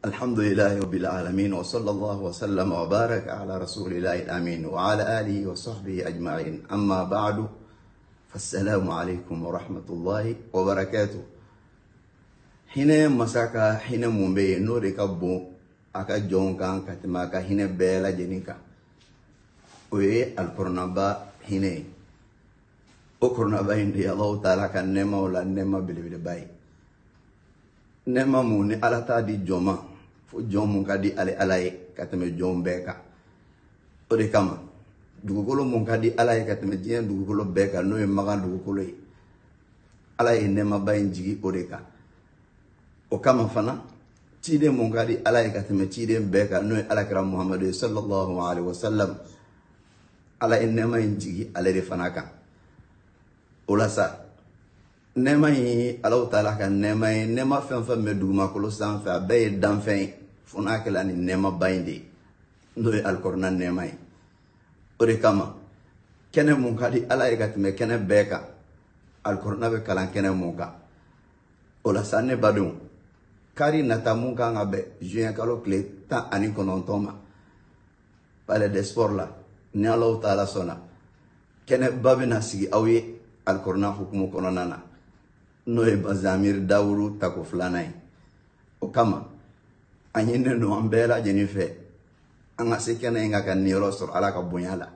الحمد لله رب العالمين وصلى الله وسلم وبارك على رسول الله الأمين وعلى آله وصحبه أجمعين أما بعد فالسلام عليكم ورحمة الله وبركاته هنا مساكا هنا مومبي نوري كبو أكا جون كان كتماكا هنا بلا جنيكا وي البرنبا هنا أكرنبا هنا الله تعالى كان نما ولا نما بلي بلي باي نما موني على تادي جمع fo jom mum kadi ala alaye ka tame jom beka o de kama dugukolo mum kadi alaye ka tame jiya dugukolo beka no ye maga dugukolo ye ala ye nema bayin jigi o de ka o kama fana tiiden mum kadi alaye ka tame tiiden beka no ye alakira muhamadu ye salllahu alayhi wa sallam ala ye nema yin jigi ale de fana kan o lasa nema yi alahu taala ka nema ye nema fen fen be dugumakolo san fe a bɛɛ ye danfɛn ye fo n'a kɛla ni nɛɛmaba yi de ye n'o ye alikɔrɔna nɛɛma ye o de kama kɛnɛ mun ka di ala ye ka tɛmɛ kɛnɛ bɛɛ kan alikɔrɔna bɛ kalan kɛnɛ mun kan o la sa ne badenw kari nata mun kan ka bɛn juɲɛ kalo tile tan ani kɔnɔntɔn ma palais des sports la ni alaw taala sɔnna kɛnɛba bena sigi aw ye alikɔrɔna hukumu kɔnɔna na n'o ye bazamir dawuru tako filana ye o kama an ɲininen don an bɛɛ lajɛlen fɛ an ka se kɛnɛ in ka ka niyɔrɔ sɔrɔ ala ka bonya la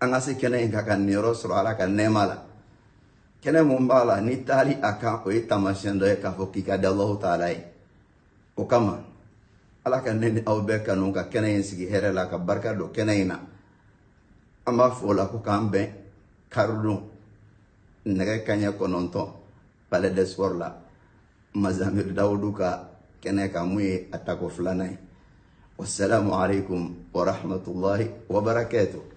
an ka se kɛnɛ in ka ka niyɔrɔ sɔrɔ ala ka nɛɛma la kɛnɛ mun b'a la ni taali a kan o ye taamasiyɛn dɔ ye k'a fɔ k'i ka da alahu taala ye o kama ala ka ne ni aw bɛɛ kanu ka kɛnɛ in sigi hɛrɛ la ka barika don kɛnɛ in na an b'a fɔ o la ko k'an bɛn karidon nɛgɛ kaɲɛ kɔnɔntɔn palais d'espoir la mazamiri dawudu ka كنك عمي أتاكو فلاني والسلام عليكم ورحمة الله وبركاته